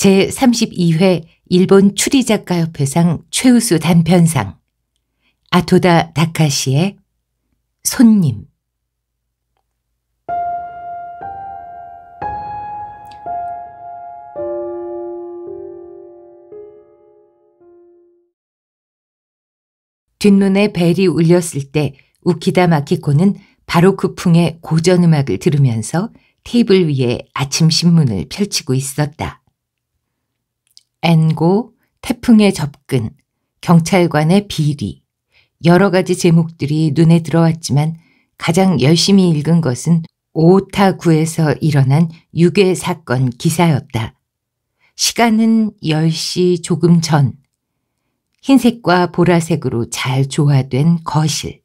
제32회 일본 추리작가협회상 최우수 단편상 아토다 다카시의 손님 뒷문에 벨이 울렸을 때 우키다 마키코는 바로크풍의 그 고전음악을 들으면서 테이블 위에 아침 신문을 펼치고 있었다. 엔고, 태풍의 접근, 경찰관의 비리, 여러 가지 제목들이 눈에 들어왔지만 가장 열심히 읽은 것은 오타구에서 일어난 유괴 사건 기사였다. 시간은 10시 조금 전. 흰색과 보라색으로 잘 조화된 거실.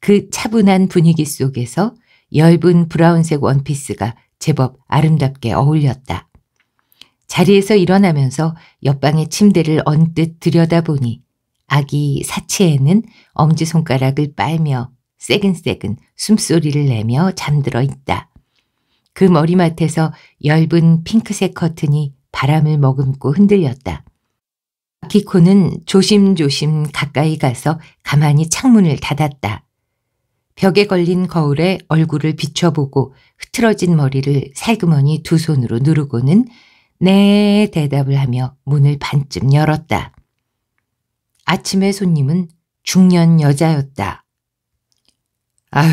그 차분한 분위기 속에서 엷은 브라운색 원피스가 제법 아름답게 어울렸다. 자리에서 일어나면서 옆방의 침대를 언뜻 들여다보니 아기 사치에는 엄지손가락을 빨며 새근새근 숨소리를 내며 잠들어 있다. 그 머리맡에서 엷은 핑크색 커튼이 바람을 머금고 흔들렸다. 키코는 조심조심 가까이 가서 가만히 창문을 닫았다. 벽에 걸린 거울에 얼굴을 비춰보고 흐트러진 머리를 살그머니 두 손으로 누르고는 네 대답을 하며 문을 반쯤 열었다. 아침에 손님은 중년 여자였다. 아휴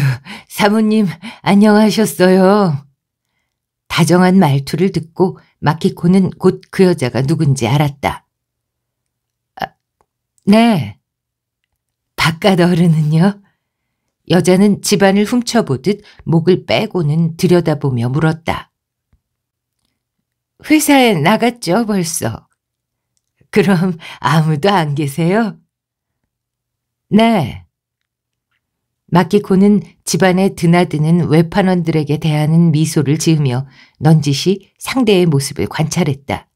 사모님, 안녕하셨어요. 다정한 말투를 듣고 마키코는 곧 그 여자가 누군지 알았다. 아, 네. 바깥 어른은요? 여자는 집안을 훔쳐보듯 목을 빼고는 들여다보며 물었다. 회사에 나갔죠, 벌써. 그럼 아무도 안 계세요? 네. 마키코는 집안에 드나드는 외판원들에게 대하는 미소를 지으며 넌지시 상대의 모습을 관찰했다.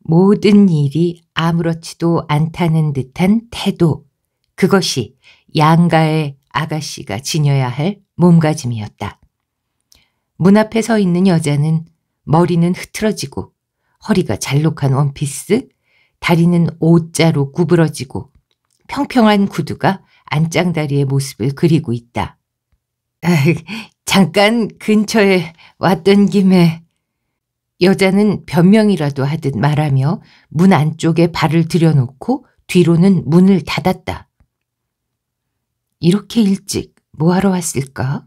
모든 일이 아무렇지도 않다는 듯한 태도. 그것이 양가의 아가씨가 지녀야 할 몸가짐이었다. 문 앞에 서 있는 여자는 머리는 흐트러지고 허리가 잘록한 원피스, 다리는 O자로 구부러지고 평평한 구두가 안짱다리의 모습을 그리고 있다. 잠깐 근처에 왔던 김에 여자는 변명이라도 하듯 말하며 문 안쪽에 발을 들여놓고 뒤로는 문을 닫았다. 이렇게 일찍 뭐하러 왔을까?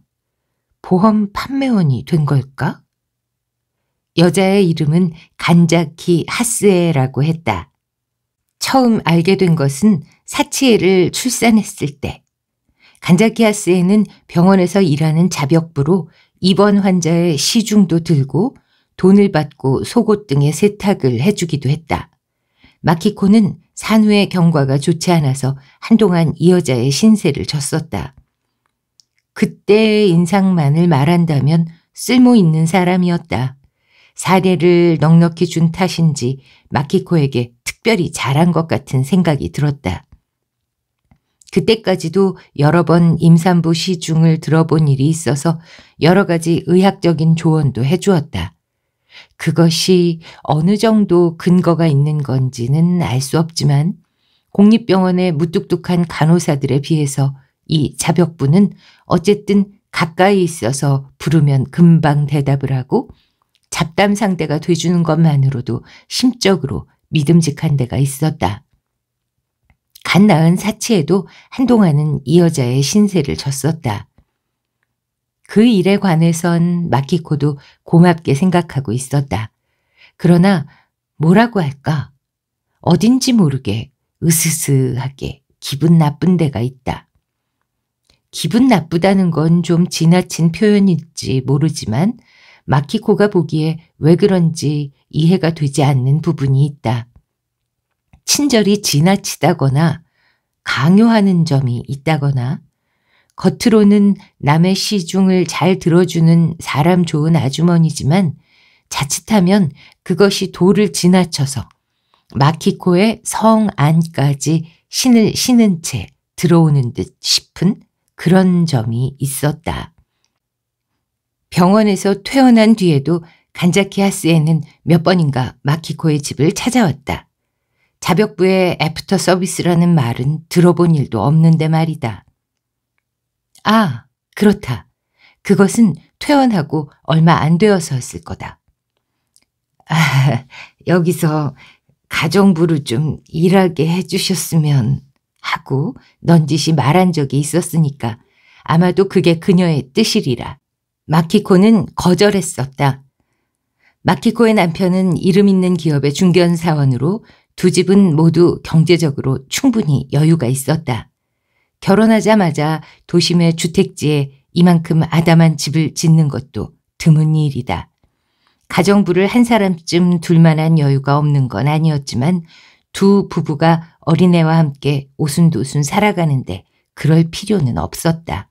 보험 판매원이 된 걸까? 여자의 이름은 간자키 하스에라고 했다. 처음 알게 된 것은 사치에를 출산했을 때. 간자키 하스에는 병원에서 일하는 자벽부로 입원 환자의 시중도 들고 돈을 받고 속옷 등의 세탁을 해주기도 했다. 마키코는 산후의 경과가 좋지 않아서 한동안 이 여자의 신세를 졌었다. 그때의 인상만을 말한다면 쓸모 있는 사람이었다. 사례를 넉넉히 준 탓인지 마키코에게 특별히 잘한 것 같은 생각이 들었다. 그때까지도 여러 번 임산부 시중을 들어본 일이 있어서 여러 가지 의학적인 조언도 해주었다. 그것이 어느 정도 근거가 있는 건지는 알 수 없지만 공립병원의 무뚝뚝한 간호사들에 비해서 이 자벽부는 어쨌든 가까이 있어서 부르면 금방 대답을 하고 잡담 상대가 돼주는 것만으로도 심적으로 믿음직한 데가 있었다. 갓 낳은 사치에도 한동안은 이 여자의 신세를 졌었다. 그 일에 관해선 마키코도 고맙게 생각하고 있었다. 그러나 뭐라고 할까? 어딘지 모르게 으스스하게 기분 나쁜 데가 있다. 기분 나쁘다는 건 좀 지나친 표현일지 모르지만 마키코가 보기에 왜 그런지 이해가 되지 않는 부분이 있다. 친절이 지나치다거나 강요하는 점이 있다거나 겉으로는 남의 시중을 잘 들어주는 사람 좋은 아주머니지만 자칫하면 그것이 도를 지나쳐서 마키코의 성 안까지 신을 신은 채 들어오는 듯 싶은 그런 점이 있었다. 병원에서 퇴원한 뒤에도 간자키아스에는 몇 번인가 마키코의 집을 찾아왔다. 자벽부의 애프터 서비스라는 말은 들어본 일도 없는데 말이다. 아, 그렇다. 그것은 퇴원하고 얼마 안 되어서였을 거다. 아, 여기서 가정부를좀 일하게 해주셨으면 하고 넌지시 말한 적이 있었으니까 아마도 그게 그녀의 뜻이리라. 마키코는 거절했었다. 마키코의 남편은 이름 있는 기업의 중견사원으로 두 집은 모두 경제적으로 충분히 여유가 있었다. 결혼하자마자 도심의 주택지에 이만큼 아담한 집을 짓는 것도 드문 일이다. 가정부를 한 사람쯤 둘만한 여유가 없는 건 아니었지만 두 부부가 어린애와 함께 오순도순 살아가는데 그럴 필요는 없었다.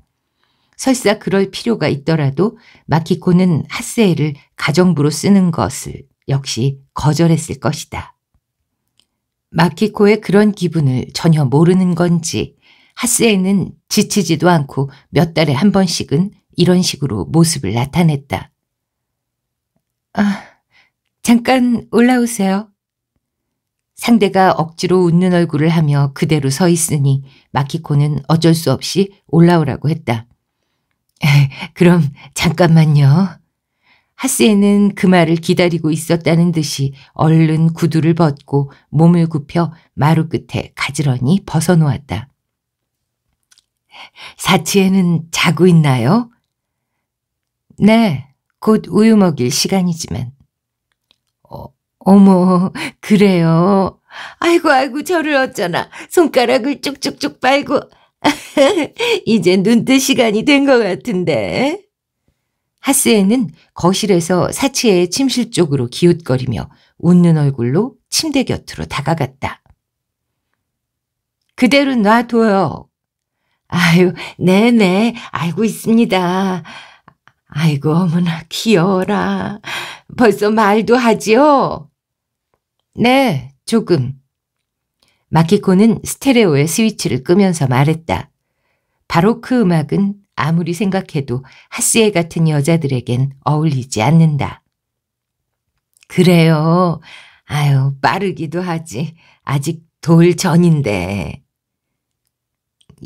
설사 그럴 필요가 있더라도 마키코는 하세일을 가정부로 쓰는 것을 역시 거절했을 것이다. 마키코의 그런 기분을 전혀 모르는 건지 하세이는 지치지도 않고 몇 달에 한 번씩은 이런 식으로 모습을 나타냈다. 아, 잠깐 올라오세요. 상대가 억지로 웃는 얼굴을 하며 그대로 서 있으니 마키코는 어쩔 수 없이 올라오라고 했다. 그럼 잠깐만요. 하스에는 그 말을 기다리고 있었다는 듯이 얼른 구두를 벗고 몸을 굽혀 마루 끝에 가지런히 벗어놓았다. 사치에는 자고 있나요? 네, 곧 우유 먹일 시간이지만. 어, 어머, 그래요. 아이고 아이고 저를 어쩌나 손가락을 쭉쭉쭉 빨고 이제 눈뜰 시간이 된 것 같은데. 하스에는 거실에서 사치의 침실 쪽으로 기웃거리며 웃는 얼굴로 침대 곁으로 다가갔다. 그대로 놔둬요. 아유, 네네, 알고 있습니다. 아이고, 어머나, 귀여워라. 벌써 말도 하지요? 네, 조금. 마키코는 스테레오의 스위치를 끄면서 말했다. 바로크 그 음악은 아무리 생각해도 하스에 같은 여자들에겐 어울리지 않는다. 그래요. 아유, 빠르기도 하지. 아직 돌 전인데.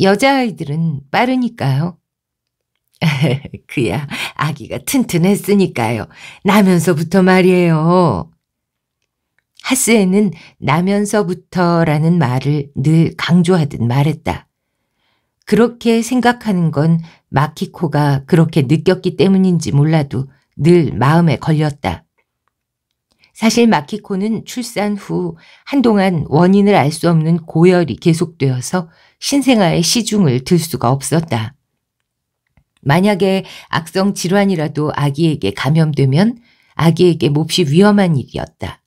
여자아이들은 빠르니까요. 그야 아기가 튼튼했으니까요. 나면서부터 말이에요. 하스에는 나면서부터라는 말을 늘 강조하듯 말했다. 그렇게 생각하는 건 마키코가 그렇게 느꼈기 때문인지 몰라도 늘 마음에 걸렸다. 사실 마키코는 출산 후 한동안 원인을 알 수 없는 고열이 계속되어서 신생아의 시중을 들 수가 없었다. 만약에 악성 질환이라도 아기에게 감염되면 아기에게 몹시 위험한 일이었다.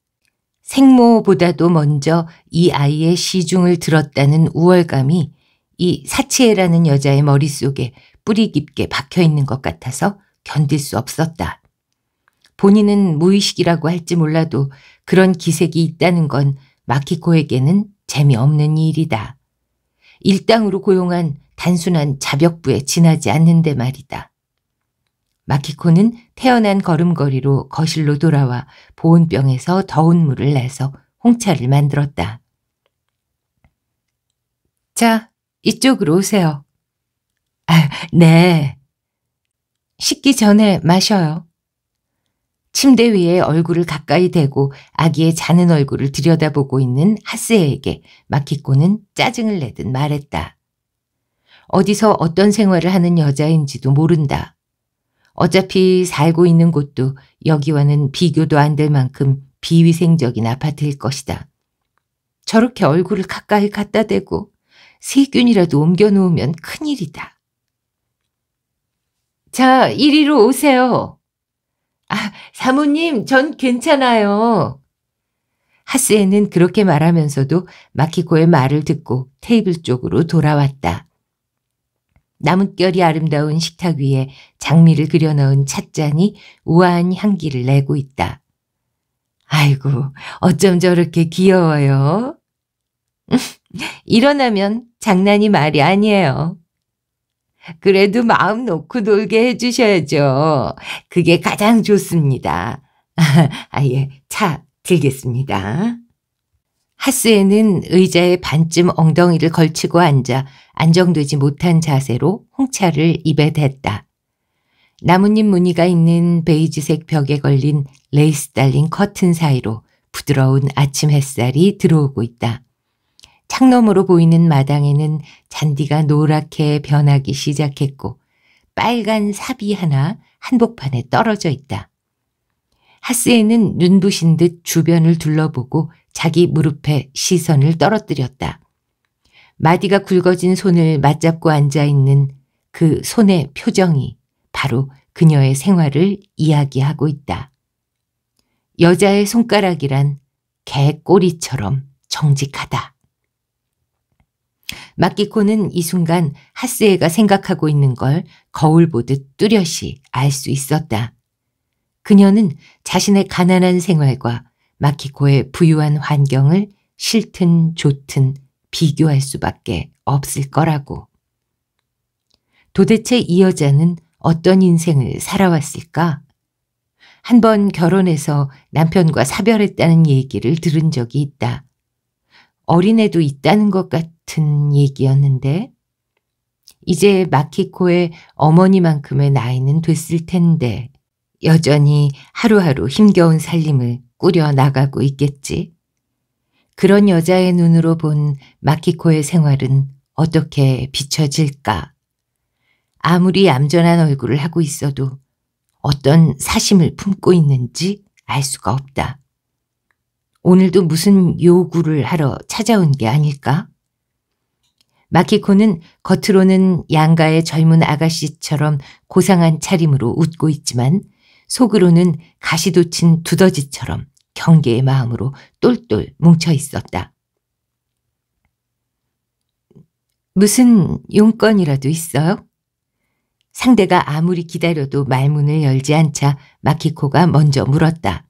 생모보다도 먼저 이 아이의 시중을 들었다는 우월감이 이 사치애라는 여자의 머릿속에 뿌리 깊게 박혀 있는 것 같아서 견딜 수 없었다. 본인은 무의식이라고 할지 몰라도 그런 기색이 있다는 건 마키코에게는 재미없는 일이다. 일당으로 고용한 단순한 자벽부에 지나지 않는데 말이다. 마키코는 태어난 걸음걸이로 거실로 돌아와 보온병에서 더운 물을 내서 홍차를 만들었다. 자, 이쪽으로 오세요. 아, 네. 식기 전에 마셔요. 침대 위에 얼굴을 가까이 대고 아기의 자는 얼굴을 들여다보고 있는 하스에게 마키코는 짜증을 내듯 말했다. 어디서 어떤 생활을 하는 여자인지도 모른다. 어차피 살고 있는 곳도 여기와는 비교도 안 될 만큼 비위생적인 아파트일 것이다. 저렇게 얼굴을 가까이 갖다 대고 세균이라도 옮겨놓으면 큰일이다. 자, 이리로 오세요. 아, 사모님, 전 괜찮아요. 하스에는 그렇게 말하면서도 마키코의 말을 듣고 테이블 쪽으로 돌아왔다. 나뭇결이 아름다운 식탁 위에 장미를 그려 넣은 찻잔이 우아한 향기를 내고 있다. 아이고, 어쩜 저렇게 귀여워요? 일어나면 장난이 말이 아니에요. 그래도 마음 놓고 놀게 해주셔야죠. 그게 가장 좋습니다. 아, 예. 차, 들겠습니다. 하스에는 의자에 반쯤 엉덩이를 걸치고 앉아 안정되지 못한 자세로 홍차를 입에 댔다. 나뭇잎 무늬가 있는 베이지색 벽에 걸린 레이스 달린 커튼 사이로 부드러운 아침 햇살이 들어오고 있다. 창놈으로 보이는 마당에는 잔디가 노랗게 변하기 시작했고 빨간 삽이 하나 한복판에 떨어져 있다. 하스에는 눈부신 듯 주변을 둘러보고 자기 무릎에 시선을 떨어뜨렸다. 마디가 굵어진 손을 맞잡고 앉아있는 그 손의 표정이 바로 그녀의 생활을 이야기하고 있다. 여자의 손가락이란 개 꼬리처럼 정직하다. 마키코는 이 순간 하스에가 생각하고 있는 걸 거울 보듯 뚜렷이 알 수 있었다. 그녀는 자신의 가난한 생활과 마키코의 부유한 환경을 싫든 좋든 비교할 수밖에 없을 거라고. 도대체 이 여자는 어떤 인생을 살아왔을까? 한 번 결혼해서 남편과 사별했다는 얘기를 들은 적이 있다. 어린애도 있다는 것 같은 얘기였는데 이제 마키코의 어머니만큼의 나이는 됐을 텐데 여전히 하루하루 힘겨운 살림을 꾸려 나가고 있겠지. 그런 여자의 눈으로 본 마키코의 생활은 어떻게 비춰질까? 아무리 얌전한 얼굴을 하고 있어도 어떤 사심을 품고 있는지 알 수가 없다. 오늘도 무슨 요구를 하러 찾아온 게 아닐까? 마키코는 겉으로는 양가의 젊은 아가씨처럼 고상한 차림으로 웃고 있지만 속으로는 가시돋친 두더지처럼 경계의 마음으로 똘똘 뭉쳐 있었다. 무슨 용건이라도 있어요? 상대가 아무리 기다려도 말문을 열지 않자 마키코가 먼저 물었다.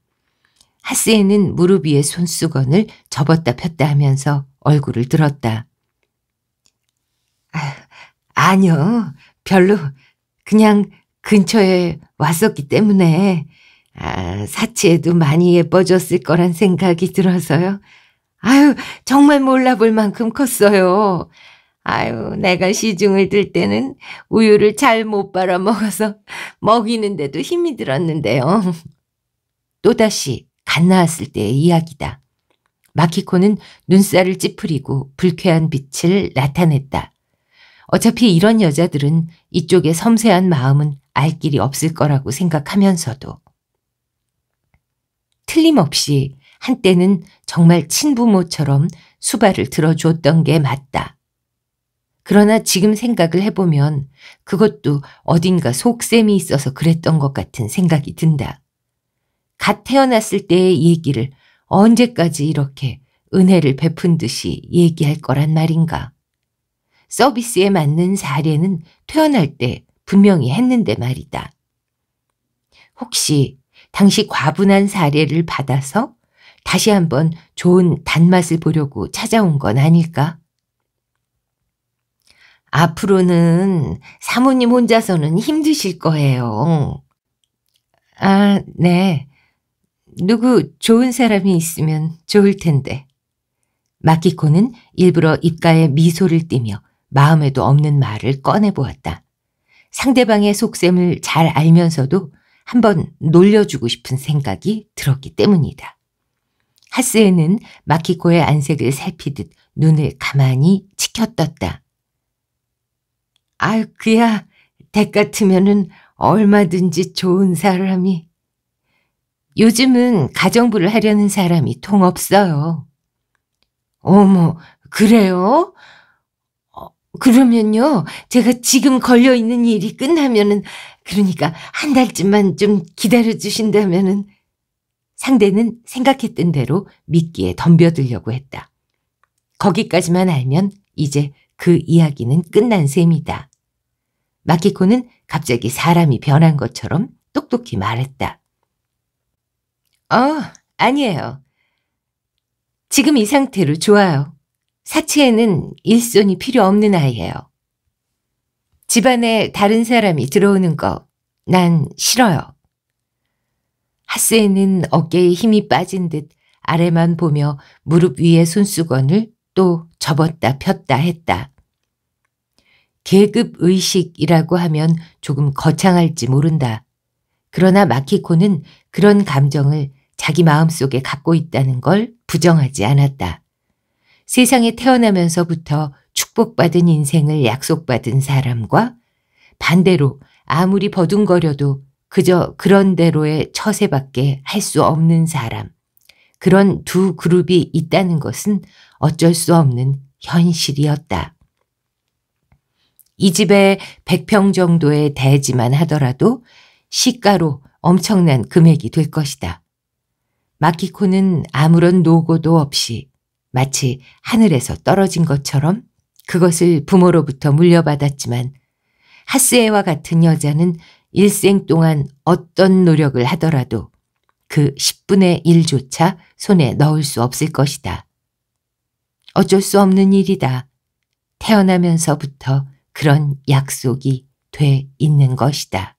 하스에는 무릎 위에 손수건을 접었다 폈다 하면서 얼굴을 들었다. 아, 아니요. 별로 그냥 근처에 왔었기 때문에 아, 사치에도 많이 예뻐졌을 거란 생각이 들어서요. 아유, 정말 몰라볼 만큼 컸어요. 아유, 내가 시중을 들 때는 우유를 잘 못 빨아 먹어서 먹이는데도 힘이 들었는데요. 또다시 갓 나왔을 때의 이야기다. 마키코는 눈살을 찌푸리고 불쾌한 빛을 나타냈다. 어차피 이런 여자들은 이쪽의 섬세한 마음은 알 길이 없을 거라고 생각하면서도 틀림없이 한때는 정말 친부모처럼 수발을 들어줬던 게 맞다. 그러나 지금 생각을 해보면 그것도 어딘가 속셈이 있어서 그랬던 것 같은 생각이 든다. 갓 태어났을 때의 얘기를 언제까지 이렇게 은혜를 베푼 듯이 얘기할 거란 말인가. 서비스에 맞는 사례는 퇴원할 때 분명히 했는데 말이다. 혹시 당시 과분한 사례를 받아서 다시 한번 좋은 단맛을 보려고 찾아온 건 아닐까? 앞으로는 사모님 혼자서는 힘드실 거예요. 아, 네. 누구 좋은 사람이 있으면 좋을 텐데. 마키코는 일부러 입가에 미소를 띠며 마음에도 없는 말을 꺼내보았다. 상대방의 속셈을 잘 알면서도 한번 놀려주고 싶은 생각이 들었기 때문이다. 하스에는 마키코의 안색을 살피듯 눈을 가만히 치켜떴다. 아, 그야 댁 같으면은 얼마든지 좋은 사람이. 요즘은 가정부를 하려는 사람이 통없어요. 어머, 그래요? 그러면요, 제가 지금 걸려있는 일이 끝나면은, 그러니까 한 달쯤만 좀 기다려주신다면은, 상대는 생각했던 대로 미끼에 덤벼들려고 했다. 거기까지만 알면 이제 그 이야기는 끝난 셈이다. 마키코는 갑자기 사람이 변한 것처럼 똑똑히 말했다. 어, 아니에요. 지금 이 상태로 좋아요. 사치에는 일손이 필요 없는 아이예요. 집안에 다른 사람이 들어오는 거 난 싫어요. 하스에는 어깨에 힘이 빠진 듯 아래만 보며 무릎 위에 손수건을 또 접었다 폈다 했다. 계급 의식이라고 하면 조금 거창할지 모른다. 그러나 마키코는 그런 감정을 자기 마음속에 갖고 있다는 걸 부정하지 않았다. 세상에 태어나면서부터 축복받은 인생을 약속받은 사람과 반대로 아무리 버둥거려도 그저 그런 대로의 처세밖에 할 수 없는 사람. 그런 두 그룹이 있다는 것은 어쩔 수 없는 현실이었다. 이 집에 100평 정도의 대지만 하더라도 시가로 엄청난 금액이 될 것이다. 마키코는 아무런 노고도 없이 마치 하늘에서 떨어진 것처럼 그것을 부모로부터 물려받았지만 하스에와 같은 여자는 일생 동안 어떤 노력을 하더라도 그 10분의 1조차 손에 넣을 수 없을 것이다. 어쩔 수 없는 일이다. 태어나면서부터 그런 약속이 돼 있는 것이다.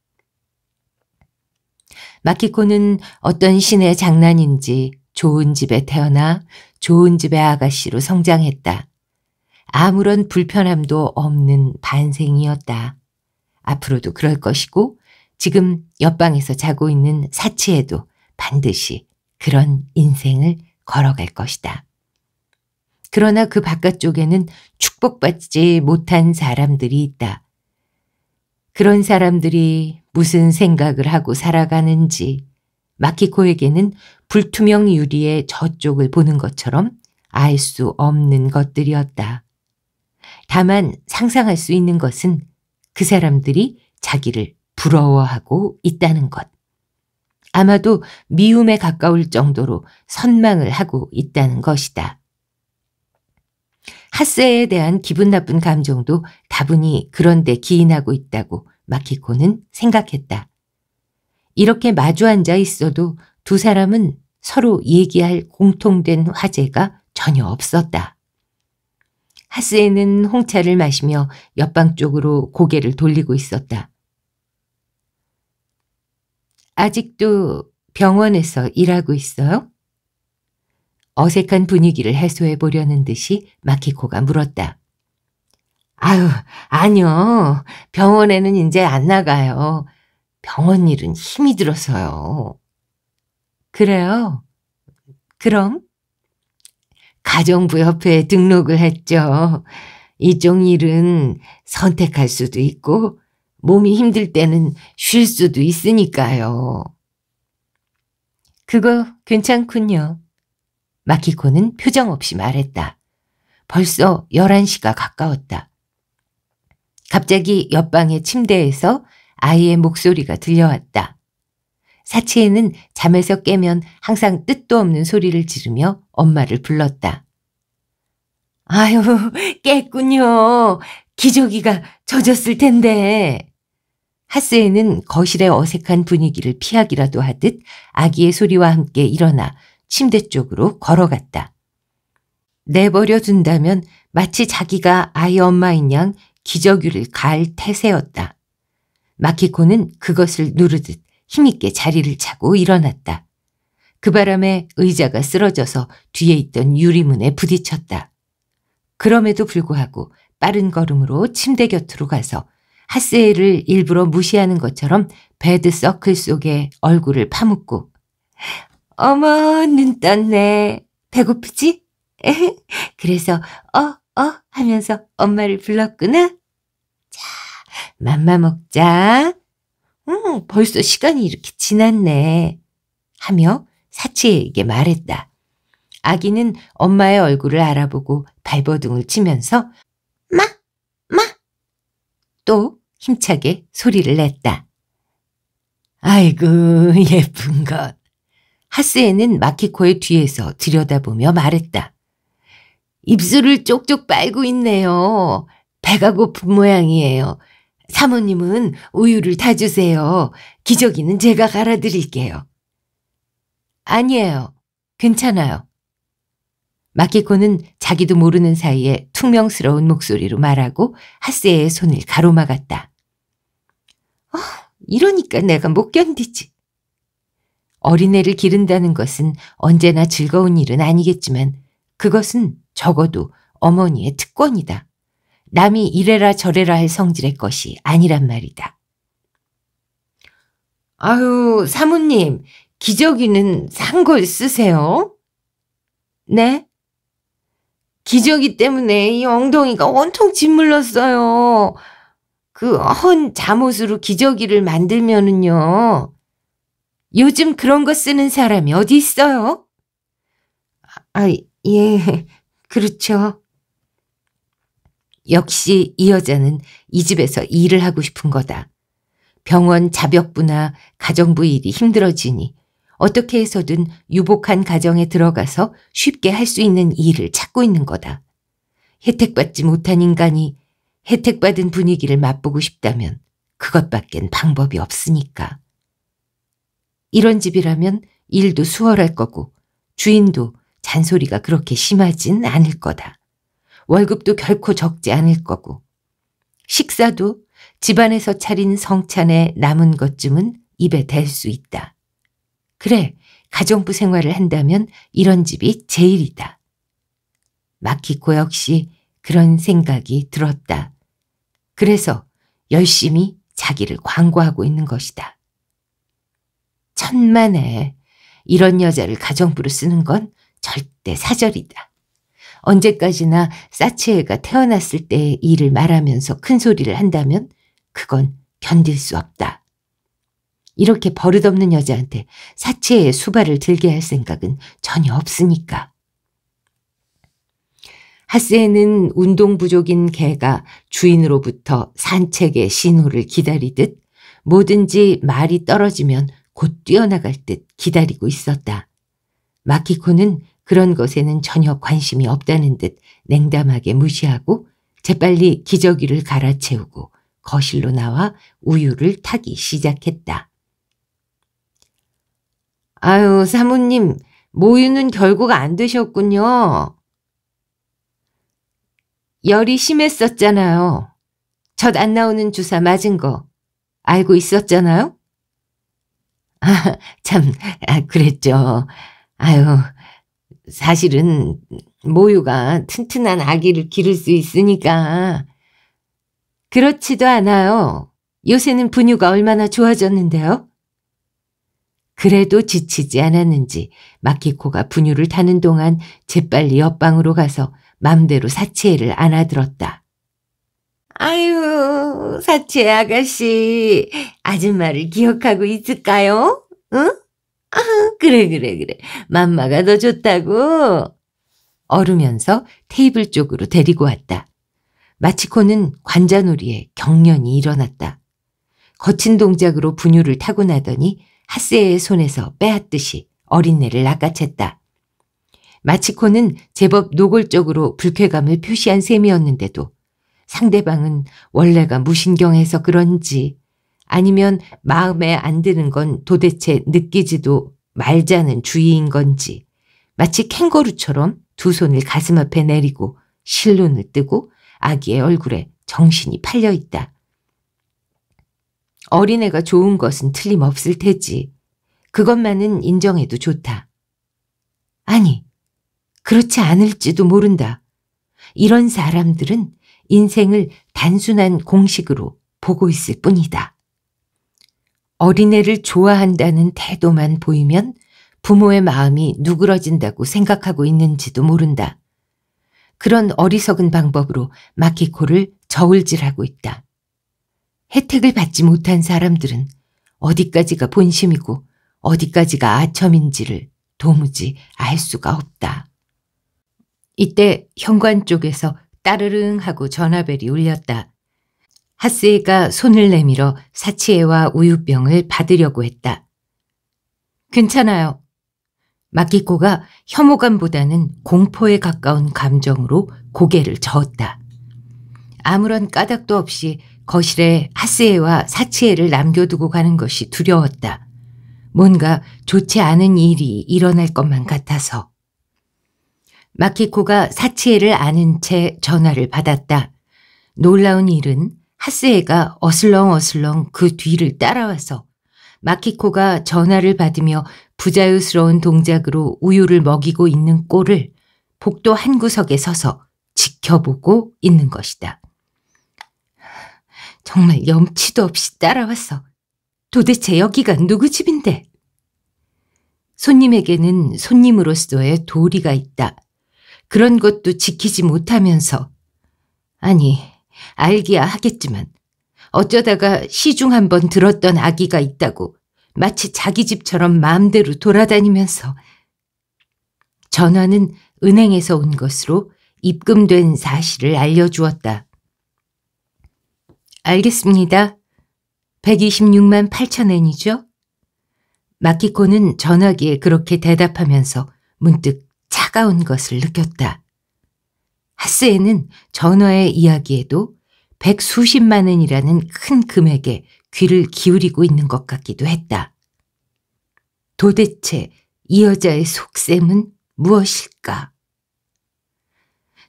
마키코는 어떤 신의 장난인지 좋은 집에 태어나 좋은 집의 아가씨로 성장했다. 아무런 불편함도 없는 반생이었다. 앞으로도 그럴 것이고 지금 옆방에서 자고 있는 사치에도 반드시 그런 인생을 걸어갈 것이다. 그러나 그 바깥쪽에는 축복받지 못한 사람들이 있다. 그런 사람들이 무슨 생각을 하고 살아가는지 마키코에게는 불투명 유리의 저쪽을 보는 것처럼 알 수 없는 것들이었다. 다만 상상할 수 있는 것은 그 사람들이 자기를 부러워하고 있다는 것. 아마도 미움에 가까울 정도로 선망을 하고 있다는 것이다. 하세에 대한 기분 나쁜 감정도 다분히 그런데 기인하고 있다고 마키코는 생각했다. 이렇게 마주 앉아 있어도 두 사람은 서로 얘기할 공통된 화제가 전혀 없었다. 하스에는 홍차를 마시며 옆방 쪽으로 고개를 돌리고 있었다. 아직도 병원에서 일하고 있어요? 어색한 분위기를 해소해 보려는 듯이 마키코가 물었다. 아유, 아니요. 병원에는 이제 안 나가요. 병원 일은 힘이 들어서요. 그래요? 그럼? 가정부협회에 등록을 했죠. 이쪽 일은 선택할 수도 있고 몸이 힘들 때는 쉴 수도 있으니까요. 그거 괜찮군요. 마키코는 표정 없이 말했다. 벌써 11시가 가까웠다. 갑자기 옆방의 침대에서 아이의 목소리가 들려왔다. 사치에는 잠에서 깨면 항상 뜻도 없는 소리를 지르며 엄마를 불렀다. 아유, 깼군요. 기저귀가 젖었을 텐데. 하스에는 거실의 어색한 분위기를 피하기라도 하듯 아기의 소리와 함께 일어나 침대 쪽으로 걸어갔다. 내버려 둔다면 마치 자기가 아이 엄마인 양 기저귀를 갈 태세였다. 마키코는 그것을 누르듯 힘있게 자리를 차고 일어났다. 그 바람에 의자가 쓰러져서 뒤에 있던 유리문에 부딪혔다. 그럼에도 불구하고 빠른 걸음으로 침대 곁으로 가서 하세이를 일부러 무시하는 것처럼 배드 서클 속에 얼굴을 파묻고 어머 눈 떴네. 배고프지? 그래서 어어 어. 하면서 엄마를 불렀구나. 맘마 먹자. 응, 벌써 시간이 이렇게 지났네. 하며 사치에게 말했다. 아기는 엄마의 얼굴을 알아보고 발버둥을 치면서 마! 마! 또 힘차게 소리를 냈다. 아이고 예쁜 것. 하스에는 마키코의 뒤에서 들여다보며 말했다. 입술을 쪽쪽 빨고 있네요. 배가 고픈 모양이에요. 사모님은 우유를 타주세요. 기저귀는 제가 갈아드릴게요. 아니에요. 괜찮아요. 마키코는 자기도 모르는 사이에 퉁명스러운 목소리로 말하고 하세의 손을 가로막았다. 어, 이러니까 내가 못 견디지. 어린애를 기른다는 것은 언제나 즐거운 일은 아니겠지만 그것은 적어도 어머니의 특권이다. 남이 이래라 저래라 할 성질의 것이 아니란 말이다. 아유, 사모님, 기저귀는 산 걸 쓰세요? 네? 기저귀 때문에 이 엉덩이가 온통 짓물렀어요. 그 헌 잠옷으로 기저귀를 만들면은요. 요즘 그런 거 쓰는 사람이 어디 있어요? 아, 아 예, 그렇죠. 역시 이 여자는 이 집에서 일을 하고 싶은 거다. 병원 자벽부나 가정부 일이 힘들어지니 어떻게 해서든 유복한 가정에 들어가서 쉽게 할 수 있는 일을 찾고 있는 거다. 혜택받지 못한 인간이 혜택받은 분위기를 맛보고 싶다면 그것밖엔 방법이 없으니까. 이런 집이라면 일도 수월할 거고 주인도 잔소리가 그렇게 심하진 않을 거다. 월급도 결코 적지 않을 거고 식사도 집안에서 차린 성찬에 남은 것쯤은 입에 댈 수 있다. 그래, 가정부 생활을 한다면 이런 집이 제일이다. 마키코 역시 그런 생각이 들었다. 그래서 열심히 자기를 광고하고 있는 것이다. 천만에 이런 여자를 가정부로 쓰는 건 절대 사절이다. 언제까지나 사치애가 태어났을 때의 일을 말하면서 큰 소리를 한다면 그건 견딜 수 없다. 이렇게 버릇없는 여자한테 사치의 수발을 들게 할 생각은 전혀 없으니까. 하세는 운동 부족인 개가 주인으로부터 산책의 신호를 기다리듯 뭐든지 말이 떨어지면 곧 뛰어나갈 듯 기다리고 있었다. 마키코는 그런 것에는 전혀 관심이 없다는 듯 냉담하게 무시하고 재빨리 기저귀를 갈아채우고 거실로 나와 우유를 타기 시작했다. 아유 사모님 모유는 결국 안 드셨군요. 열이 심했었잖아요. 젖 안 나오는 주사 맞은 거 알고 있었잖아요? 아, 참, 아, 그랬죠. 아유, 사실은 모유가 튼튼한 아기를 기를 수 있으니까 그렇지도 않아요. 요새는 분유가 얼마나 좋아졌는데요. 그래도 지치지 않았는지 마키코가 분유를 타는 동안 재빨리 옆방으로 가서 맘대로 사치애를 안아들었다. 아유, 사치애 아가씨, 아줌마를 기억하고 있을까요? 응? 아, 그래, 그래, 그래. 맘마가 더 좋다고. 어르면서 테이블 쪽으로 데리고 왔다. 마치코는 관자놀이에 경련이 일어났다. 거친 동작으로 분유를 타고 나더니 하세의 손에서 빼앗듯이 어린애를 낚아챘다. 마치코는 제법 노골적으로 불쾌감을 표시한 셈이었는데도 상대방은 원래가 무신경해서 그런지 아니면 마음에 안 드는 건 도대체 느끼지도 말자는 주의인 건지 마치 캥거루처럼 두 손을 가슴 앞에 내리고 실론을 뜨고 아기의 얼굴에 정신이 팔려 있다. 어린애가 좋은 것은 틀림없을 테지. 그것만은 인정해도 좋다. 아니, 그렇지 않을지도 모른다. 이런 사람들은 인생을 단순한 공식으로 보고 있을 뿐이다. 어린애를 좋아한다는 태도만 보이면 부모의 마음이 누그러진다고 생각하고 있는지도 모른다. 그런 어리석은 방법으로 마키코를 저울질하고 있다. 혜택을 받지 못한 사람들은 어디까지가 본심이고 어디까지가 아첨인지를 도무지 알 수가 없다. 이때 현관 쪽에서 따르릉 하고 전화벨이 울렸다. 하스에가 손을 내밀어 사치에와 우유병을 받으려고 했다. 괜찮아요. 마키코가 혐오감보다는 공포에 가까운 감정으로 고개를 저었다. 아무런 까닭도 없이 거실에 하스에와 사치에를 남겨두고 가는 것이 두려웠다. 뭔가 좋지 않은 일이 일어날 것만 같아서. 마키코가 사치에를 아는 채 전화를 받았다. 놀라운 일은 하스에가 어슬렁어슬렁 그 뒤를 따라와서 마키코가 전화를 받으며 부자유스러운 동작으로 우유를 먹이고 있는 꼴을 복도 한 구석에 서서 지켜보고 있는 것이다. 정말 염치도 없이 따라왔어. 도대체 여기가 누구 집인데? 손님에게는 손님으로서의 도리가 있다. 그런 것도 지키지 못하면서. 아니, 알기야 하겠지만 어쩌다가 시중 한번 들었던 아기가 있다고 마치 자기 집처럼 마음대로 돌아다니면서 전화는 은행에서 온 것으로 입금된 사실을 알려주었다. 알겠습니다. 126만 8천엔이죠? 마키코는 전화기에 그렇게 대답하면서 문득 차가운 것을 느꼈다. 하스에는 전어의 이야기에도 백수십만 원이라는 큰 금액에 귀를 기울이고 있는 것 같기도 했다. 도대체 이 여자의 속셈은 무엇일까?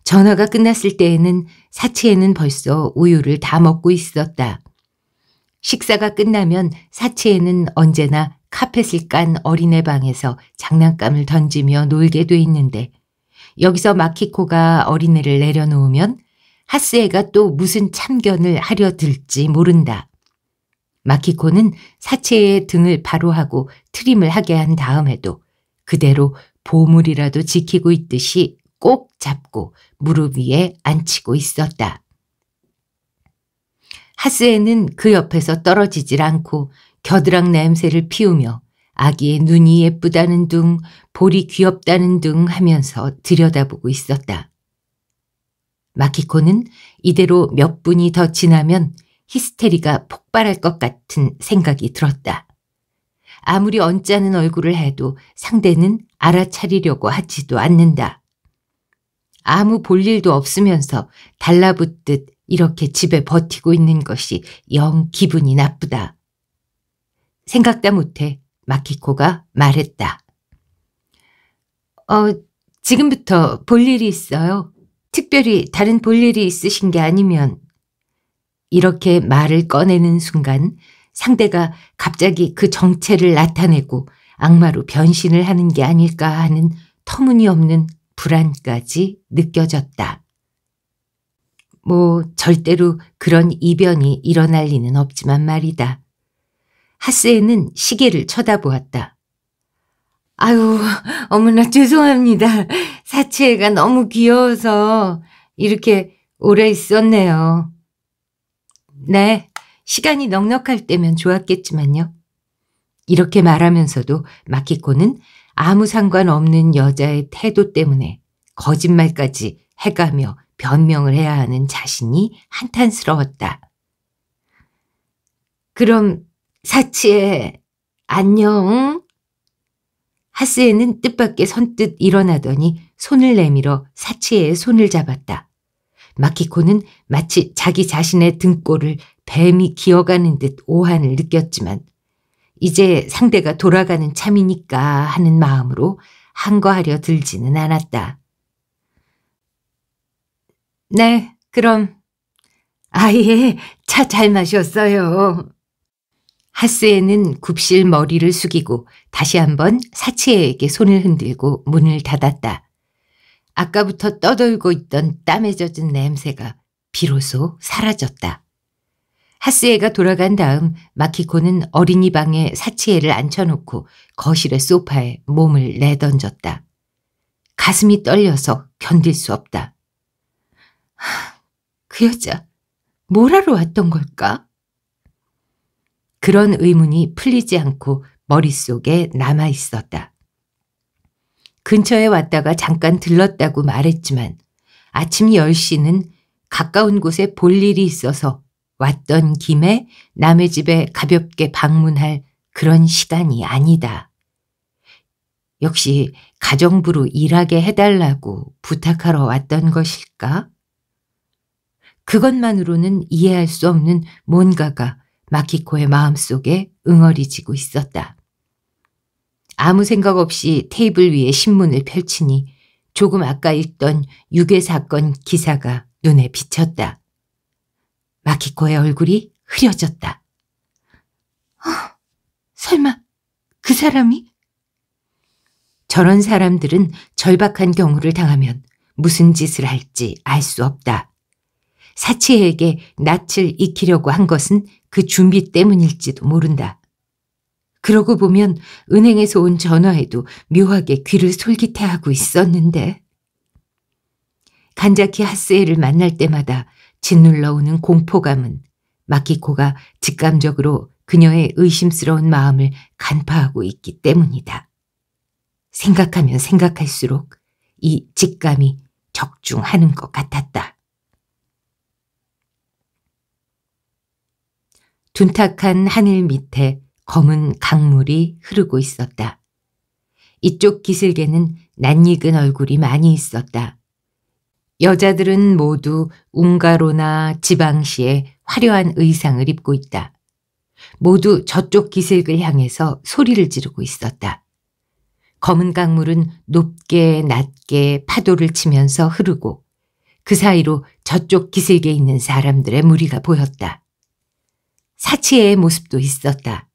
전화가 끝났을 때에는 사치에는 벌써 우유를 다 먹고 있었다. 식사가 끝나면 사치에는 언제나 카펫을 깐 어린애 방에서 장난감을 던지며 놀게 돼 있는데 여기서 마키코가 어린애를 내려놓으면 하스에가 또 무슨 참견을 하려 들지 모른다. 마키코는 사체의 등을 바로하고 트림을 하게 한 다음에도 그대로 보물이라도 지키고 있듯이 꼭 잡고 무릎 위에 앉히고 있었다. 하스에는 그 옆에서 떨어지질 않고 겨드랑 냄새를 피우며 아기의 눈이 예쁘다는 둥, 볼이 귀엽다는 둥 하면서 들여다보고 있었다. 마키코는 이대로 몇 분이 더 지나면 히스테리가 폭발할 것 같은 생각이 들었다. 아무리 언짢은 얼굴을 해도 상대는 알아차리려고 하지도 않는다. 아무 볼일도 없으면서 달라붙듯 이렇게 집에 버티고 있는 것이 영 기분이 나쁘다. 생각다 못해 마키코가 말했다. 어, 지금부터 볼 일이 있어요. 특별히 다른 볼 일이 있으신 게 아니면. 이렇게 말을 꺼내는 순간 상대가 갑자기 그 정체를 나타내고 악마로 변신을 하는 게 아닐까 하는 터무니없는 불안까지 느껴졌다. 뭐 절대로 그런 이변이 일어날 리는 없지만 말이다. 하스에는 시계를 쳐다보았다. 아유, 어머나 죄송합니다. 사치애가 너무 귀여워서 이렇게 오래 있었네요. 네, 시간이 넉넉할 때면 좋았겠지만요. 이렇게 말하면서도 마키코는 아무 상관없는 여자의 태도 때문에 거짓말까지 해가며 변명을 해야 하는 자신이 한탄스러웠다. 그럼 사치에 안녕. 하스에는 뜻밖의 선뜻 일어나더니 손을 내밀어 사치에의 손을 잡았다. 마키코는 마치 자기 자신의 등골을 뱀이 기어가는 듯 오한을 느꼈지만 이제 상대가 돌아가는 참이니까 하는 마음으로 한거하려 들지는 않았다. 네, 그럼. 아예 차 잘 마셨어요. 하스에는 굽실 머리를 숙이고 다시 한번 사치에에게 손을 흔들고 문을 닫았다. 아까부터 떠돌고 있던 땀에 젖은 냄새가 비로소 사라졌다. 하스에가 돌아간 다음 마키코는 어린이 방에 사치에를 앉혀놓고 거실의 소파에 몸을 내던졌다. 가슴이 떨려서 견딜 수 없다. 그 여자, 뭘 하러 왔던 걸까? 그런 의문이 풀리지 않고 머릿속에 남아 있었다. 근처에 왔다가 잠깐 들렀다고 말했지만 아침 10시는 가까운 곳에 볼 일이 있어서 왔던 김에 남의 집에 가볍게 방문할 그런 시간이 아니다. 역시 가정부로 일하게 해달라고 부탁하러 왔던 것일까? 그것만으로는 이해할 수 없는 뭔가가 마키코의 마음속에 응어리지고 있었다. 아무 생각 없이 테이블 위에 신문을 펼치니 조금 아까 읽던 유괴 사건 기사가 눈에 비쳤다. 마키코의 얼굴이 흐려졌다. 어, 설마 그 사람이? 저런 사람들은 절박한 경우를 당하면 무슨 짓을 할지 알 수 없다. 사치에게 낯을 익히려고 한 것은 그 준비 때문일지도 모른다. 그러고 보면 은행에서 온 전화에도 묘하게 귀를 솔깃해하고 있었는데. 간자키 하스에를 만날 때마다 짓눌러 오는 공포감은 마키코가 직감적으로 그녀의 의심스러운 마음을 간파하고 있기 때문이다. 생각하면 생각할수록 이 직감이 적중하는 것 같았다. 둔탁한 하늘 밑에 검은 강물이 흐르고 있었다. 이쪽 기슭에는 낯익은 얼굴이 많이 있었다. 여자들은 모두 웅가로나 지방시에 화려한 의상을 입고 있다. 모두 저쪽 기슭을 향해서 소리를 지르고 있었다. 검은 강물은 높게 낮게 파도를 치면서 흐르고 그 사이로 저쪽 기슭에 있는 사람들의 무리가 보였다. 사치애의 모습도 있었다.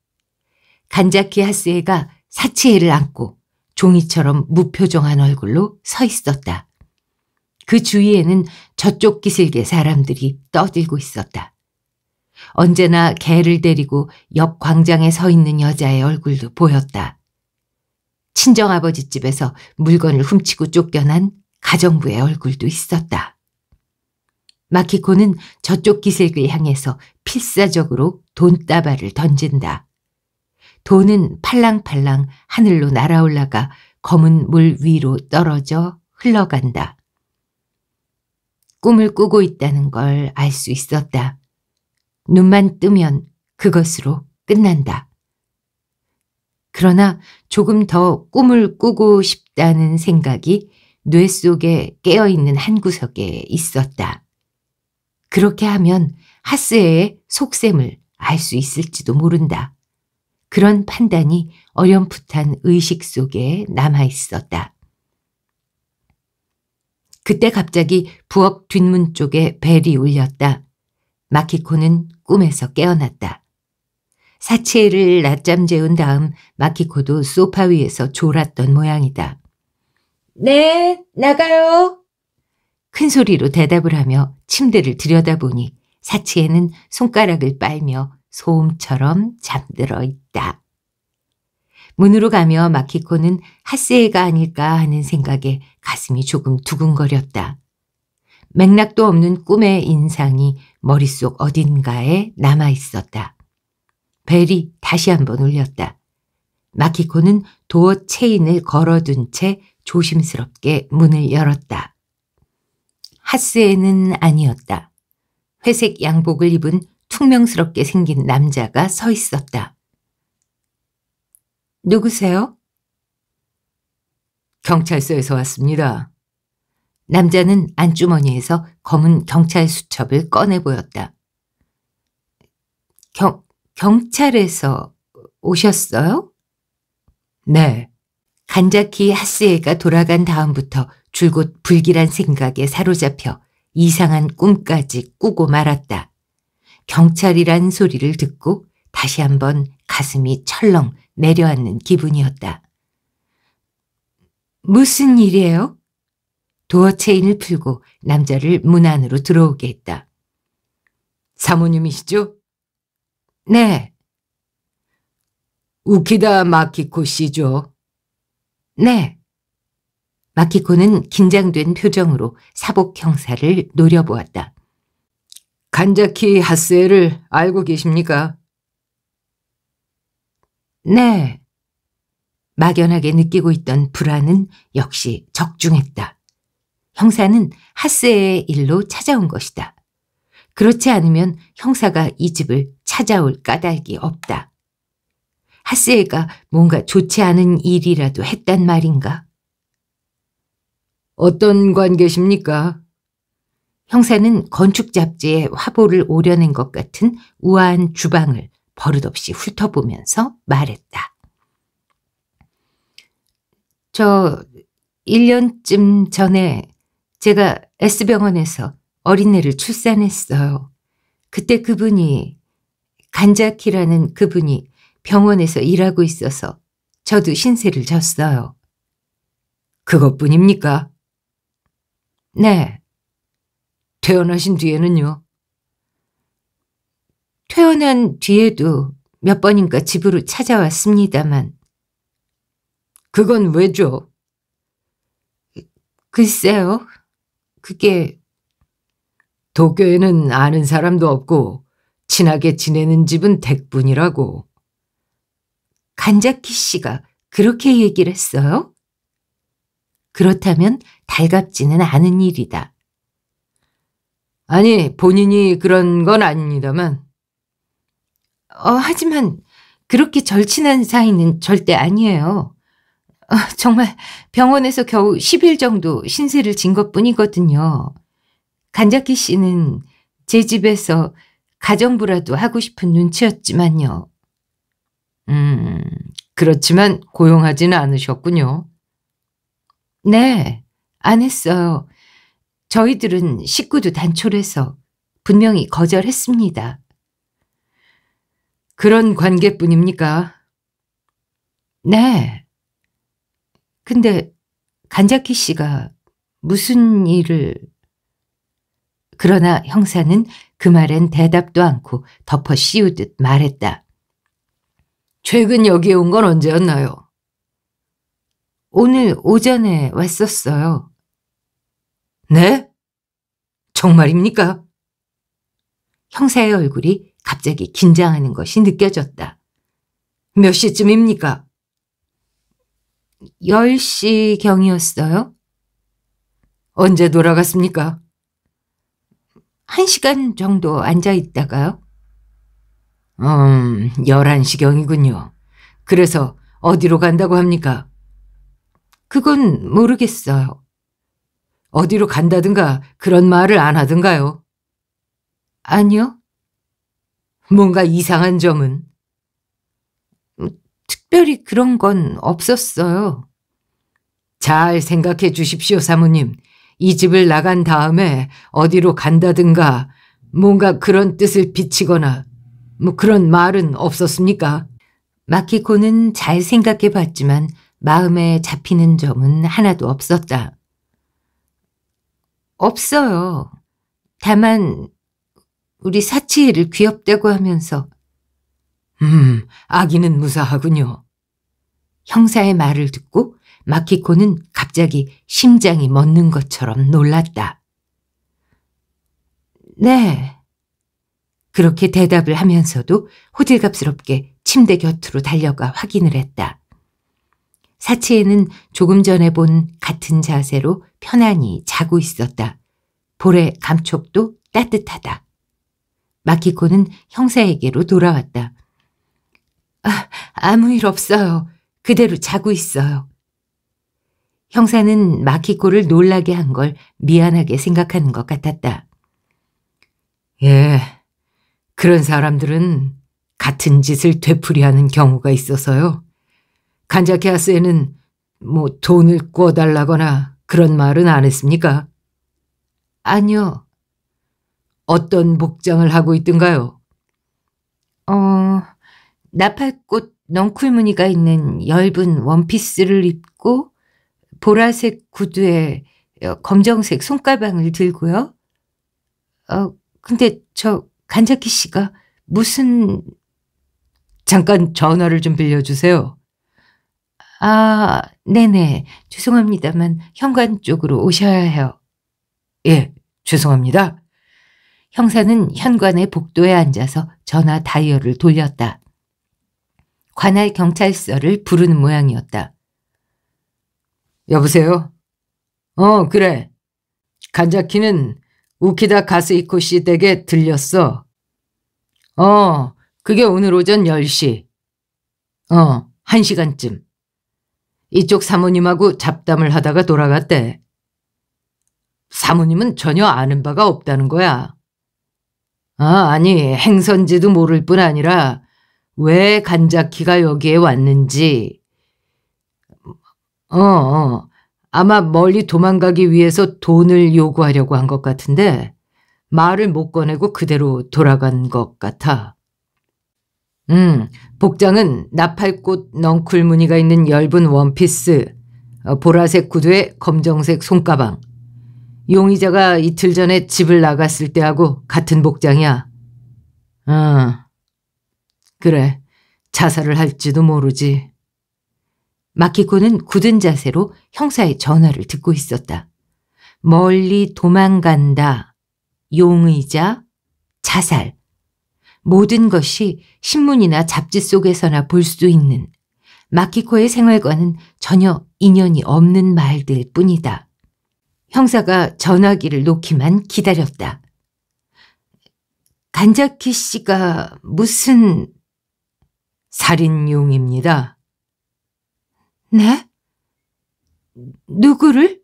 간자키 하스에가 사치애를 안고 종이처럼 무표정한 얼굴로 서 있었다. 그 주위에는 저쪽 기슭의 사람들이 떠들고 있었다. 언제나 개를 데리고 옆 광장에 서 있는 여자의 얼굴도 보였다. 친정아버지 집에서 물건을 훔치고 쫓겨난 가정부의 얼굴도 있었다. 마키코는 저쪽 기색을 향해서 필사적으로 돈다발을 던진다. 돈은 팔랑팔랑 하늘로 날아올라가 검은 물 위로 떨어져 흘러간다. 꿈을 꾸고 있다는 걸 알 수 있었다. 눈만 뜨면 그것으로 끝난다. 그러나 조금 더 꿈을 꾸고 싶다는 생각이 뇌 속에 깨어있는 한 구석에 있었다. 그렇게 하면 하스의 속셈을 알 수 있을지도 모른다. 그런 판단이 어렴풋한 의식 속에 남아 있었다. 그때 갑자기 부엌 뒷문 쪽에 벨이 울렸다. 마키코는 꿈에서 깨어났다. 사체를 낮잠 재운 다음 마키코도 소파 위에서 졸았던 모양이다. 네, 나가요. 큰 소리로 대답을 하며 침대를 들여다보니 사치에는 손가락을 빨며 소음처럼 잠들어 있다. 문으로 가며 마키코는 하세이가 아닐까 하는 생각에 가슴이 조금 두근거렸다. 맥락도 없는 꿈의 인상이 머릿속 어딘가에 남아 있었다. 벨이 다시 한번 울렸다. 마키코는 도어 체인을 걸어둔 채 조심스럽게 문을 열었다. 하스에는 아니었다. 회색 양복을 입은 퉁명스럽게 생긴 남자가 서 있었다. 누구세요? 경찰서에서 왔습니다. 남자는 안주머니에서 검은 경찰 수첩을 꺼내 보였다. 경, 경찰에서 오셨어요? 네. 간자키 하스에가 돌아간 다음부터 줄곧 불길한 생각에 사로잡혀 이상한 꿈까지 꾸고 말았다. 경찰이란 소리를 듣고 다시 한번 가슴이 철렁 내려앉는 기분이었다. 무슨 일이에요? 도어 체인을 풀고 남자를 문 안으로 들어오게 했다. 사모님이시죠? 네. 우키다 마키코 씨죠. 네. 마키코는 긴장된 표정으로 사복 형사를 노려보았다. 간자키 하스에를 알고 계십니까? 네. 막연하게 느끼고 있던 불안은 역시 적중했다. 형사는 하스의 일로 찾아온 것이다. 그렇지 않으면 형사가 이 집을 찾아올 까닭이 없다. 하스에가 뭔가 좋지 않은 일이라도 했단 말인가. 어떤 관계십니까? 형사는 건축 잡지에 화보를 오려낸 것 같은 우아한 주방을 버릇없이 훑어보면서 말했다. 저 1년쯤 전에 제가 S병원에서 어린애를 출산했어요. 그때 그분이 간자키라는 그분이 병원에서 일하고 있어서 저도 신세를 졌어요. 그것뿐입니까? 네. 퇴원하신 뒤에는요? 퇴원한 뒤에도 몇 번인가 집으로 찾아왔습니다만. 그건 왜죠? 글쎄요. 그게 도쿄에는 아는 사람도 없고 친하게 지내는 집은 댁뿐이라고. 간자키 씨가 그렇게 얘기를 했어요? 그렇다면 달갑지는 않은 일이다. 아니, 본인이 그런 건 아닙니다만. 어, 하지만 그렇게 절친한 사이는 절대 아니에요. 어, 정말 병원에서 겨우 10일 정도 신세를 진 것뿐이거든요. 간자키 씨는 제 집에서 가정부라도 하고 싶은 눈치였지만요. 음, 그렇지만 고용하지는 않으셨군요. 네, 안 했어요. 저희들은 식구도 단촐해서 분명히 거절했습니다. 그런 관계뿐입니까? 네. 근데 간자키 씨가 무슨 일을... 그러나 형사는 그 말엔 대답도 않고 덮어 씌우듯 말했다. 최근 여기에 온 건 언제였나요? 오늘 오전에 왔었어요. 네? 정말입니까? 형사의 얼굴이 갑자기 긴장하는 것이 느껴졌다. 몇 시쯤입니까? 10시 경이었어요. 언제 돌아갔습니까? 한 시간 정도 앉아 있다가요. 음, 열한시경이군요 그래서 어디로 간다고 합니까? 그건 모르겠어요. 어디로 간다든가 그런 말을 안 하든가요? 아니요. 뭔가 이상한 점은? 음, 특별히 그런 건 없었어요. 잘 생각해 주십시오, 사모님. 이 집을 나간 다음에 어디로 간다든가 뭔가 그런 뜻을 비치거나 뭐 그런 말은 없었습니까? 마키코는 잘 생각해 봤지만 마음에 잡히는 점은 하나도 없었다. 없어요. 다만 우리 사치를 귀엽다고 하면서 음, 아기는 무사하군요. 형사의 말을 듣고 마키코는 갑자기 심장이 멎는 것처럼 놀랐다. 네. 그렇게 대답을 하면서도 호들갑스럽게 침대 곁으로 달려가 확인을 했다. 사치에는 조금 전에 본 같은 자세로 편안히 자고 있었다. 볼의 감촉도 따뜻하다. 마키코는 형사에게로 돌아왔다. 아, 아무 일 없어요. 그대로 자고 있어요. 형사는 마키코를 놀라게 한 걸 미안하게 생각하는 것 같았다. 예, 그런 사람들은 같은 짓을 되풀이하는 경우가 있어서요. 간자케아스에는 뭐 돈을 꿔달라거나 그런 말은 안 했습니까? 아니요. 어떤 복장을 하고 있던가요? 어, 나팔꽃 넝쿨무늬가 있는 엷은 원피스를 입고 보라색 구두에 어, 검정색 손가방을 들고요. 어, 근데 저 간자키 씨가 무슨 잠깐 전화를 좀 빌려주세요. 아, 네네. 죄송합니다만 현관 쪽으로 오셔야 해요. 예, 죄송합니다. 형사는 현관의 복도에 앉아서 전화 다이얼을 돌렸다. 관할 경찰서를 부르는 모양이었다. 여보세요? 어, 그래. 간자키는 우키다 가스이코 씨 댁에 들렸어. 어, 그게 오늘 오전 10시. 어, 1시간쯤. 이쪽 사모님하고 잡담을 하다가 돌아갔대. 사모님은 전혀 아는 바가 없다는 거야. 아, 아니, 행선지도 모를 뿐 아니라 왜 간자키가 여기에 왔는지. 어, 어. 아마 멀리 도망가기 위해서 돈을 요구하려고 한 것 같은데 말을 못 꺼내고 그대로 돌아간 것 같아. 음, 복장은 나팔꽃 넝쿨 무늬가 있는 엷은 원피스, 어, 보라색 구두에 검정색 손가방. 용의자가 이틀 전에 집을 나갔을 때하고 같은 복장이야. 응. 어, 그래. 자살을 할지도 모르지. 마키코는 굳은 자세로 형사의 전화를 듣고 있었다. 멀리 도망간다. 용의자, 자살. 모든 것이 신문이나 잡지 속에서나 볼수도 있는 마키코의 생활과는 전혀 인연이 없는 말들 뿐이다. 형사가 전화기를 놓기만 기다렸다. 간자키 씨가 무슨 살인용입니다. 네? 누구를?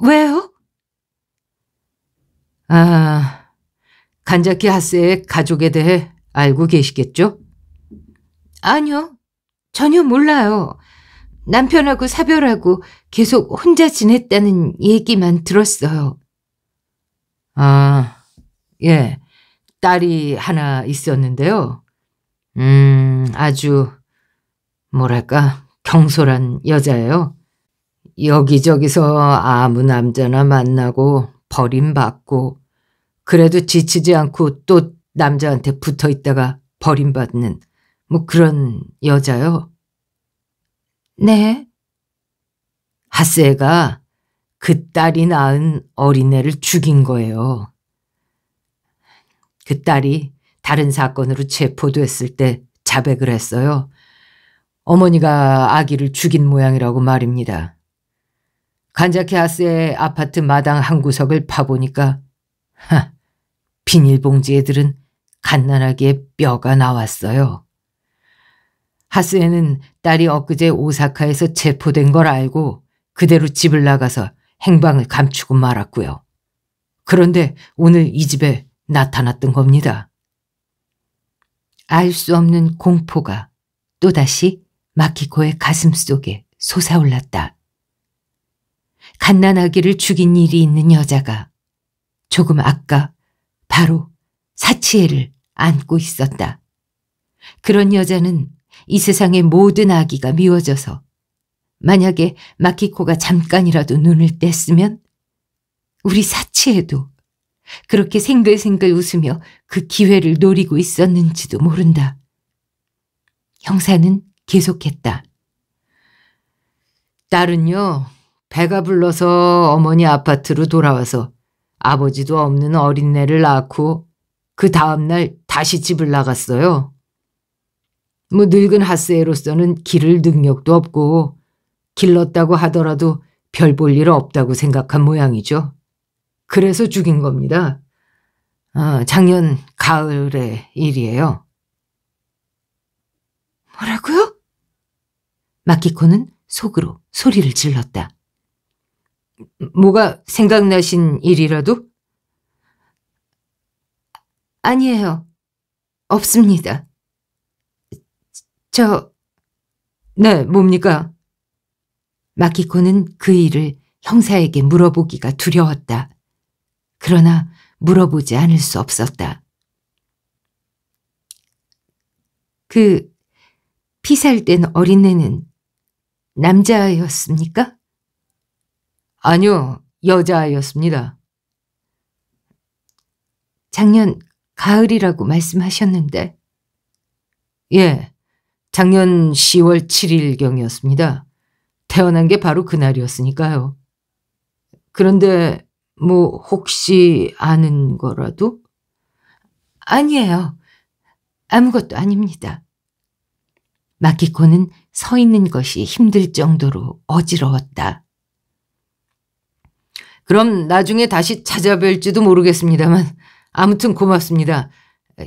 왜요? 아, 간자키 하세의 가족에 대해 알고 계시겠죠? 아니요, 전혀 몰라요. 남편하고 사별하고 계속 혼자 지냈다는 얘기만 들었어요. 아, 예. 딸이 하나 있었는데요. 음, 아주, 뭐랄까, 경솔한 여자예요. 여기저기서 아무 남자나 만나고 버림받고 그래도 지치지 않고 또 남자한테 붙어 있다가 버림받는 뭐 그런 여자요. 네. 하세가 그 딸이 낳은 어린애를 죽인 거예요. 그 딸이 다른 사건으로 체포됐을 때 자백을 했어요. 어머니가 아기를 죽인 모양이라고 말입니다. 간자케아스의 아파트 마당 한 구석을 파보니까 하, 비닐봉지에들은 갓난아기의 뼈가 나왔어요. 하스에는 딸이 엊그제 오사카에서 체포된 걸 알고 그대로 집을 나가서 행방을 감추고 말았고요. 그런데 오늘 이 집에 나타났던 겁니다. 알 수 없는 공포가 또다시 마키코의 가슴 속에 솟아올랐다. 갓난아기를 죽인 일이 있는 여자가 조금 아까 바로 사치애를 안고 있었다. 그런 여자는 이 세상의 모든 아기가 미워져서 만약에 마키코가 잠깐이라도 눈을 뗐으면 우리 사치에도 그렇게 생글생글 웃으며 그 기회를 노리고 있었는지도 모른다. 형사는 계속했다. 딸은요, 배가 불러서 어머니 아파트로 돌아와서 아버지도 없는 어린애를 낳고 그 다음날 다시 집을 나갔어요. 뭐 늙은 하스에로서는 길을 능력도 없고 길렀다고 하더라도 별 볼 일 없다고 생각한 모양이죠. 그래서 죽인 겁니다. 아, 작년 가을의 일이에요. 뭐라고요? 마키코는 속으로 소리를 질렀다. 뭐가 생각나신 일이라도? 아니에요. 없습니다. 저... 네, 뭡니까? 마키코는 그 일을 형사에게 물어보기가 두려웠다. 그러나 물어보지 않을 수 없었다. 그 피살된 어린애는 남자였습니까? 아니요, 여자였습니다. 작년 가을이라고 말씀하셨는데. 예, 작년 10월 7일경이었습니다. 태어난 게 바로 그날이었으니까요. 그런데 뭐 혹시 아는 거라도? 아니에요. 아무것도 아닙니다. 마키코는 서 있는 것이 힘들 정도로 어지러웠다. 그럼 나중에 다시 찾아뵐지도 모르겠습니다만 아무튼 고맙습니다.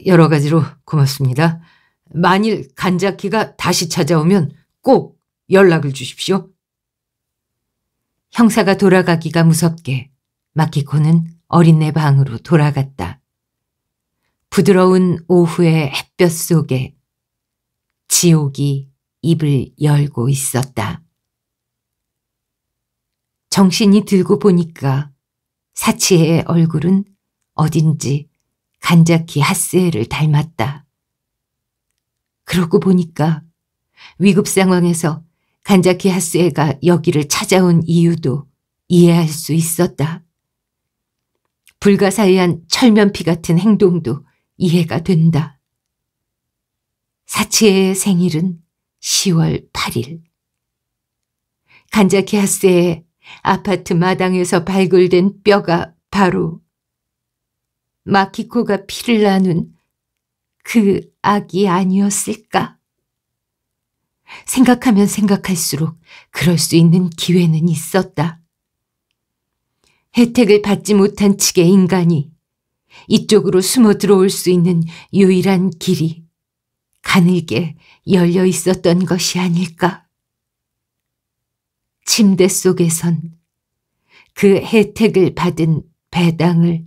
여러 가지로 고맙습니다. 만일 간자키가 다시 찾아오면 꼭 연락을 주십시오. 형사가 돌아가기가 무섭게 마키코는 어린내 방으로 돌아갔다. 부드러운 오후의 햇볕 속에 지옥이 입을 열고 있었다. 정신이 들고 보니까 사치의 얼굴은 어딘지 간자키 하스에를 닮았다. 그러고 보니까 위급 상황에서 간자키 하스에가 여기를 찾아온 이유도 이해할 수 있었다. 불가사의한 철면피 같은 행동도 이해가 된다. 사치의 생일은 10월 8일. 간자키아스의 아파트 마당에서 발굴된 뼈가 바로 마키코가 피를 나눈 그 악이 아니었을까? 생각하면 생각할수록 그럴 수 있는 기회는 있었다. 혜택을 받지 못한 측의 인간이 이쪽으로 숨어 들어올 수 있는 유일한 길이 하늘길 열려 있었던 것이 아닐까. 침대 속에선 그 혜택을 받은 배당을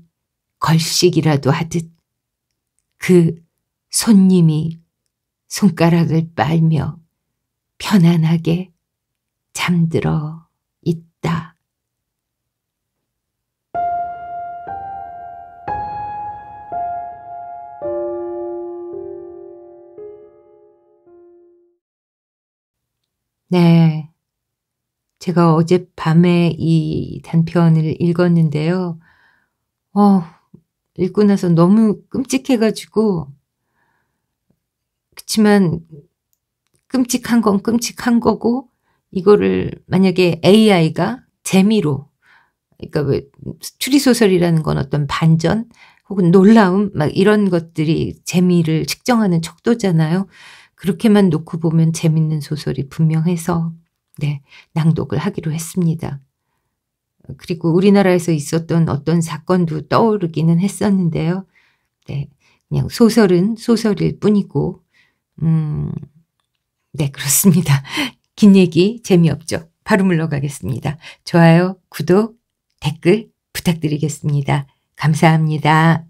걸식이라도 하듯 그 손님이 손가락을 빨며 편안하게 잠들어 있다. 네. 제가 어젯밤에 이 단편을 읽었는데요. 어, 읽고 나서 너무 끔찍해가지고, 그치만 끔찍한 건 끔찍한 거고, 이거를 만약에 AI가 재미로, 그러니까 왜 추리소설이라는 건 어떤 반전, 혹은 놀라움, 막 이런 것들이 재미를 측정하는 척도잖아요. 그렇게만 놓고 보면 재밌는 소설이 분명해서 네, 낭독을 하기로 했습니다. 그리고 우리나라에서 있었던 어떤 사건도 떠오르기는 했었는데요. 네, 그냥 소설은 소설일 뿐이고, 음, 네, 그렇습니다. 긴 얘기 재미없죠. 바로 물러가겠습니다. 좋아요, 구독, 댓글 부탁드리겠습니다. 감사합니다.